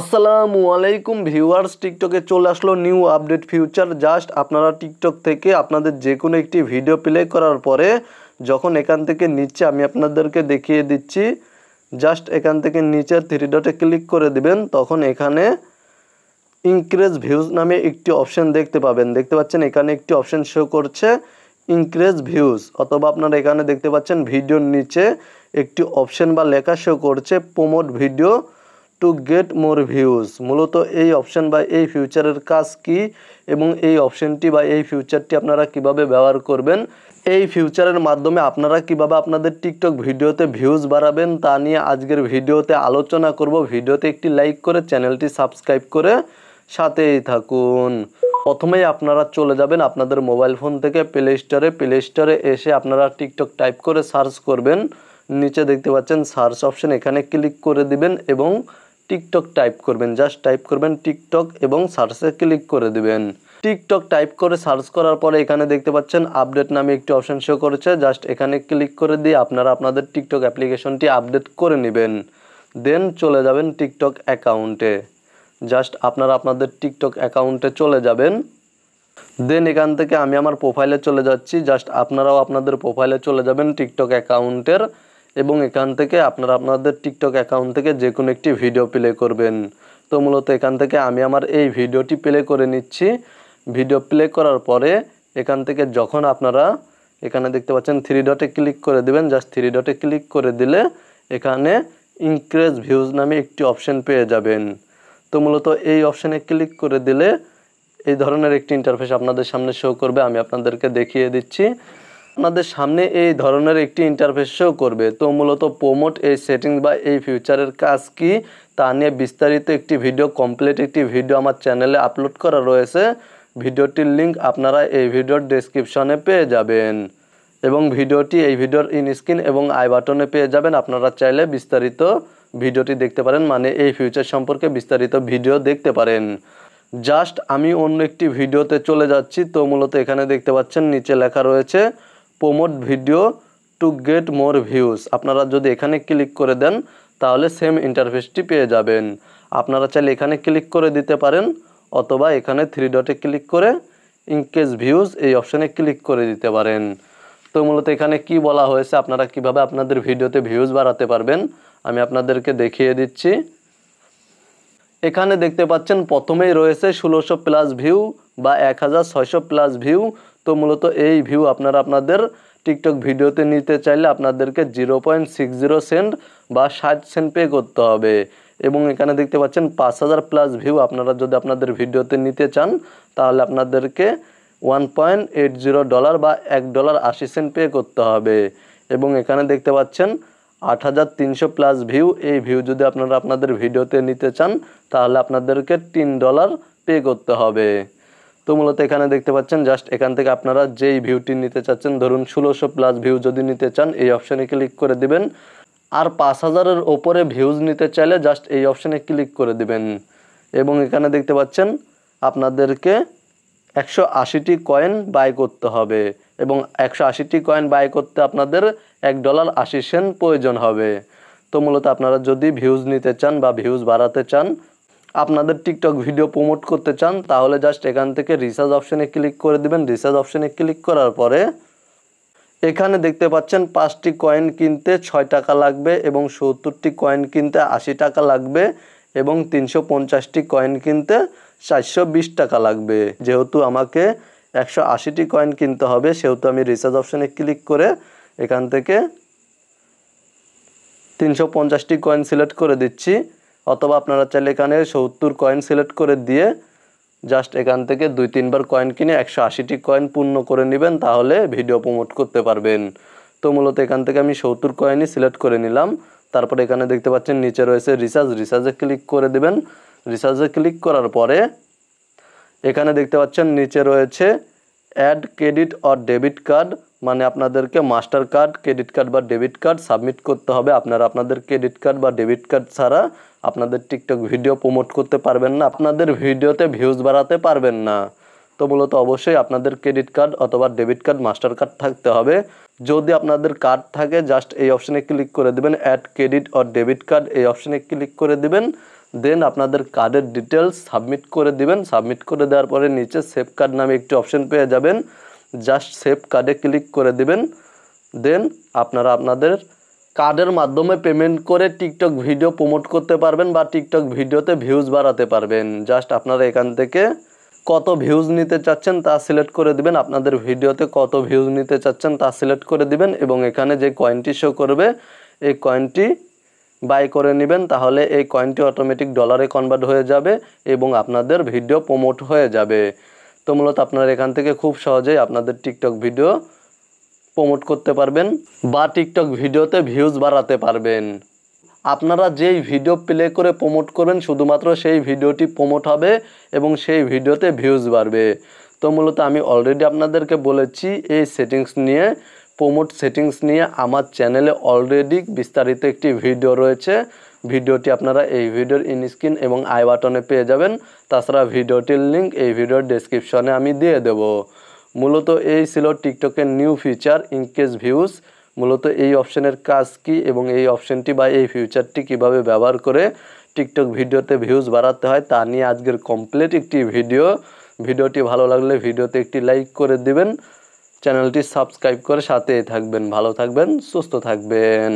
আসসালামু আলাইকুম ভিউয়ার্স টিকটকে চলে আসলো নিউ আপডেট ফিউচার জাস্ট আপনারা টিকটক থেকে আপনাদের যে কোনো একটি ভিডিও প্লে করার পরে যখন এখান থেকে নিচে আমি আপনাদেরকে দেখিয়ে দিচ্ছি জাস্ট এখান থেকে নিচের থ্রি ডটে ক্লিক করে দিবেন তখন এখানে ইনক্রেজ ভিউজ নামে একটি অপশন দেখতে পাবেন দেখতে পাচ্ছেন এখানে একটি অপশন শো করছে ইনক্রেজ ভিউজ অথবা আপনারা এখানে দেখতে পাচ্ছেন ভিডিওর নিচে একটি অপশন বা লেখা শো করছে promote video to get more views মূলত এই অপশান বা এই ফিউচারের কাজ কি এবং এই অপশানটি বা এই ফিউচারটি আপনারা কিভাবে ব্যবহার করবেন এই ফিউচারের মাধ্যমে আপনারা কিভাবে আপনাদের টিকটক ভিডিওতে ভিউজ বাড়াবেন তা নিয়ে আজকের ভিডিওতে আলোচনা করব ভিডিওতে একটি লাইক করে চ্যানেলটি সাবস্ক্রাইব করে সাথেই থাকুন প্রথমেই আপনারা চলে যাবেন আপনাদের মোবাইল ফোন থেকে প্লে স্টোরে প্লে স্টোরে এসে আপনারা টিকটক টাইপ করে সার্চ করবেন নিচে দেখতে পাচ্ছেন সার্চ অপশন এখানে ক্লিক করে দিবেন এবং টিকটক টাইপ করবেন জাস্ট টাইপ করবেন টিকটক এবং সার্চে ক্লিক করে দেবেন টিকটক টাইপ করে সার্চ করার পরে এখানে দেখতে পাচ্ছেন আপডেট নামে একটি অপশান শো করেছে জাস্ট এখানে ক্লিক করে দিয়ে আপনারা আপনাদের টিকটক অ্যাপ্লিকেশনটি আপডেট করে নেবেন দেন চলে যাবেন টিকটক অ্যাকাউন্টে জাস্ট আপনারা আপনাদের টিকটক অ্যাকাউন্টে চলে যাবেন দেন এখান থেকে আমি আমার প্রোফাইলে চলে যাচ্ছি জাস্ট আপনারাও আপনাদের প্রোফাইলে চলে যাবেন টিকটক অ্যাকাউন্টের এবং এখান থেকে আপনারা আপনাদের টিকটক অ্যাকাউন্ট থেকে যে কোনো একটি ভিডিও প্লে করবেন তো মূলত এখান থেকে আমি আমার এই ভিডিওটি প্লে করে নিচ্ছি ভিডিও প্লে করার পরে এখান থেকে যখন আপনারা এখানে দেখতে পাচ্ছেন থ্রি ডটে ক্লিক করে দেবেন জাস্ট থ্রি ডটে ক্লিক করে দিলে এখানে ইনক্রেজ ভিউজ নামে একটি অপশন পেয়ে যাবেন তো মূলত এই অপশানে ক্লিক করে দিলে এই ধরনের একটি ইন্টারফেস আপনাদের সামনে শো করবে আমি আপনাদেরকে দেখিয়ে দিচ্ছি আপনাদের সামনে এই ধরনের একটি ইন্টারফেস শো করবে তো মূলত প্রোমোট এই সেটিংস বা এই ফিউচারের কাজ কি তা নিয়ে বিস্তারিত একটি ভিডিও কমপ্লিট একটি ভিডিও আমার চ্যানেলে আপলোড করা রয়েছে ভিডিওটির লিঙ্ক আপনারা এই ভিডিওর ডিসক্রিপশনে পেয়ে যাবেন এবং ভিডিওটি এই ভিডিওর ইনস্ক্রিন এবং আই বাটনে পেয়ে যাবেন আপনারা চাইলে বিস্তারিত ভিডিওটি দেখতে পারেন মানে এই ফিউচার সম্পর্কে বিস্তারিত ভিডিও দেখতে পারেন জাস্ট আমি অন্য একটি ভিডিওতে চলে যাচ্ছি তো মূলত এখানে দেখতে পাচ্ছেন নিচে লেখা রয়েছে promote video to get more views আপনারা যদি এখানে ক্লিক করে দেন তাহলে সেম ইন্টারফেসটি পেয়ে যাবেন আপনারা চাইলে এখানে ক্লিক করে দিতে পারেন অথবা এখানে থ্রি ডটে ক্লিক করে ইনকেস ভিউজ এই অপশানে ক্লিক করে দিতে পারেন তো মূলত এখানে কি বলা হয়েছে আপনারা কিভাবে আপনাদের ভিডিওতে ভিউজ বাড়াতে পারবেন আমি আপনাদেরকে দেখিয়ে দিচ্ছি এখানে দেখতে পাচ্ছেন প্রথমেই রয়েছে ষোলোশো প্লাস ভিউ বা এক প্লাস ভিউ তো মূলত এই ভিউ আপনারা আপনাদের টিকটক ভিডিওতে নিতে চাইলে আপনাদেরকে zero point six zero cent বা ষাট সেন্ট পে করতে হবে এবং এখানে দেখতে পাচ্ছেন পাঁচ হাজার প্লাস ভিউ আপনারা যদি আপনাদের ভিডিওতে নিতে চান তাহলে আপনাদেরকে one point eight zero dollar বা এক ডলার আশি সেন্ট পে করতে হবে এবং এখানে দেখতে পাচ্ছেন আট হাজার তিনশো প্লাস ভিউ এই ভিউ যদি আপনারা আপনাদের ভিডিওতে নিতে চান তাহলে আপনাদেরকে তিন ডলার পে করতে হবে তো মূলত এখানে দেখতে পাচ্ছেন জাস্ট এখান থেকে আপনারা যেই ভিউটি নিতে চাচ্ছেন ধরুন ষোলোশো প্লাস ভিউ যদি নিতে চান এই অপশানে ক্লিক করে দিবেন আর পাঁচ হাজারের ওপরে ভিউজ নিতে চাইলে জাস্ট এই অপশানে ক্লিক করে দিবেন এবং এখানে দেখতে পাচ্ছেন আপনাদেরকে একশো আশিটি কয়েন বাই করতে হবে এবং একশো আশিটি কয়েন বাই করতে আপনাদের এক ডলার আশি সেন প্রয়োজন হবে তো মূলত আপনারা যদি ভিউজ নিতে চান বা ভিউজ বাড়াতে চান আপনাদের টিকটক ভিডিও প্রমোট করতে চান তাহলে জাস্ট এখান থেকে রিসার্চ অপশানে ক্লিক করে দিবেন রিসার্চ অপশানে ক্লিক করার পরে এখানে দেখতে পাচ্ছেন পাঁচটি কয়েন কিনতে ছয় টাকা লাগবে এবং সত্তরটি কয়েন কিনতে আশি টাকা লাগবে এবং তিনশো পঞ্চাশটি কয়েন কিনতে চারশো বিশ টাকা লাগবে যেহেতু আমাকে একশো আশিটি কয়েন কিনতে হবে সেহেতু আমি রিসার্চ অপশানে ক্লিক করে এখান থেকে তিনশো পঞ্চাশটি কয়েন সিলেক্ট করে দিচ্ছি অথবা আপনারা চাইলে এখানে সত্তর কয়েন সিলেক্ট করে দিয়ে জাস্ট এখান থেকে দুই তিনবার কয়েন কিনে একশো আশিটি কয়েন পূর্ণ করে নেবেন তাহলে ভিডিও প্রমোট করতে পারবেন তো মূলত এখান থেকে আমি সত্তর কয়েনই সিলেক্ট করে নিলাম তারপর এখানে দেখতে পাচ্ছেন নিচে রয়েছে রিসার্জ রিসার্জে ক্লিক করে দেবেন রিসার্জে ক্লিক করার পরে এখানে দেখতে পাচ্ছেন নিচে রয়েছে add credit or debit card মানে আপনাদেরকে মাস্টার কার্ড ক্রেডিট কার্ড বা ডেবিট কার্ড সাবমিট করতে হবে আপনারা আপনাদের ক্রেডিট কার্ড বা ডেবিট কার্ড ছাড়া আপনাদের টিকটক ভিডিও প্রমোট করতে পারবেন না আপনাদের ভিডিওতে ভিউজ বাড়াতে পারবেন না তো মূলত অবশ্যই আপনাদের ক্রেডিট কার্ড অথবা ডেবিট কার্ড মাস্টার কার্ড থাকতে হবে যদি আপনাদের কার্ড থাকে জাস্ট এই অপশানে ক্লিক করে দেবেন add credit or debit card এই অপশানে ক্লিক করে দেবেন দেন আপনাদের কার্ডের ডিটেলস সাবমিট করে দিবেন সাবমিট করে দেওয়ার পরে নিচে সেভ কার্ড নামে একটি অপশন পেয়ে যাবেন জাস্ট সেভ কার্ডে ক্লিক করে দিবেন দেন আপনারা আপনাদের কার্ডের মাধ্যমে পেমেন্ট করে টিকটক ভিডিও প্রমোট করতে পারবেন বা টিকটক ভিডিওতে ভিউজ বাড়াতে পারবেন জাস্ট আপনারা এখান থেকে কত ভিউজ নিতে চাচ্ছেন তা সিলেক্ট করে দিবেন আপনাদের ভিডিওতে কত ভিউজ নিতে চাচ্ছেন তা সিলেক্ট করে দিবেন এবং এখানে যে কয়েনটি শো করবে এই কয়েনটি বাই করে নেবেন তাহলে এই কয়েনটি অটোমেটিক ডলারে কনভার্ট হয়ে যাবে এবং আপনাদের ভিডিও প্রমোট হয়ে যাবে তো মূলত আপনারা এখান থেকে খুব সহজেই আপনাদের টিকটক ভিডিও প্রমোট করতে পারবেন বা টিকটক ভিডিওতে ভিউজ বাড়াতে পারবেন আপনারা যেই ভিডিও প্লে করে প্রমোট করবেন শুধুমাত্র সেই ভিডিওটি প্রমোট হবে এবং সেই ভিডিওতে ভিউজ বাড়বে তো মূলত আমি অলরেডি আপনাদেরকে বলেছি এই সেটিংস নিয়ে প্রমোট সেটিংস নিয়ে আমার চ্যানেলে অলরেডি বিস্তারিত একটি ভিডিও রয়েছে ভিডিওটি আপনারা এই ভিডিওর ইনস্ক্রিন এবং আই বাটনে পেয়ে যাবেন তাছাড়া ভিডিওটির লিঙ্ক এই ভিডিওর ডেসক্রিপশনে আমি দিয়ে দেব মূলত এই ছিল টিকটকের নিউ ফিচার ইনকেস ভিউজ মূলত এই অপশনের কাজ কি এবং এই অপশনটি বা এই ফিউচারটি কিভাবে ব্যবহার করে টিকটক ভিডিওতে ভিউজ বাড়াতে হয় তা নিয়ে আজকের কমপ্লিট একটি ভিডিও ভিডিওটি ভালো লাগলে ভিডিওতে একটি লাইক করে দিবেন চ্যানেলটি সাবস্ক্রাইব করে সাথেই থাকবেন ভালো থাকবেন সুস্থ থাকবেন